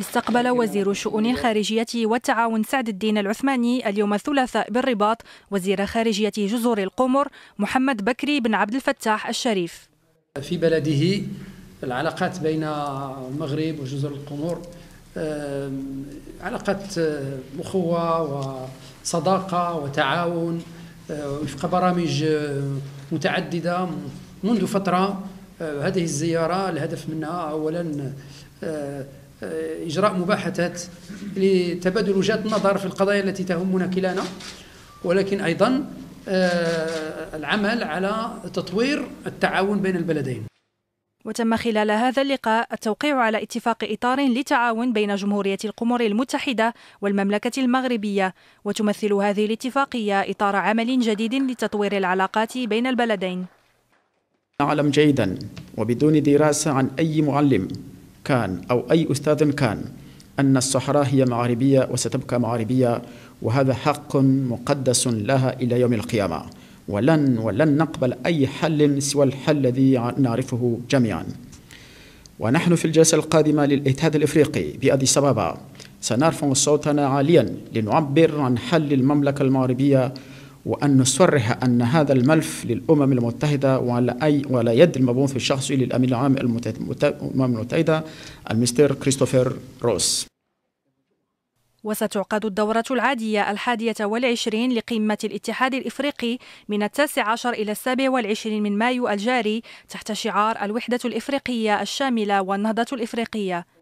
استقبل وزير شؤون الخارجية والتعاون سعد الدين العثماني اليوم الثلاثاء بالرباط وزير خارجية جزر القمر محمد بكري بن عبد الفتاح الشريف في بلده العلاقات بين المغرب وجزر القمر علاقات أخوة وصداقة وتعاون وفق برامج متعددة منذ فترة هذه الزيارة الهدف منها أولا آه، إجراء مباحثات لتبادل وجهات النظر في القضايا التي تهمنا كلانا ولكن أيضا آه، العمل على تطوير التعاون بين البلدين وتم خلال هذا اللقاء التوقيع على اتفاق إطار لتعاون بين جمهورية القمر المتحدة والمملكة المغربية وتمثل هذه الاتفاقية إطار عمل جديد لتطوير العلاقات بين البلدين نعلم جيدا وبدون دراسة عن أي معلم كان أو أي أستاذ كان أن الصحراء هي معاربية وستبقى معاربية وهذا حق مقدس لها إلى يوم القيامة ولن ولن نقبل أي حل سوى الحل الذي نعرفه جميعا ونحن في الجلسة القادمة للاتحاد الإفريقي بأدي سبابا سنرفع صوتنا عاليا لنعبر عن حل المملكة المغربية وأن نصرح أن هذا الملف للأمم المتحدة وعلى أي وعلى يد المبعوث الشخصي للأمين العام الأمم المتحدة المستر كريستوفر روس وستعقد الدورة العادية الحادية والعشرين لقمة الاتحاد الإفريقي من التاسع عشر إلى السابع والعشرين من مايو الجاري تحت شعار الوحدة الإفريقية الشاملة والنهضة الإفريقية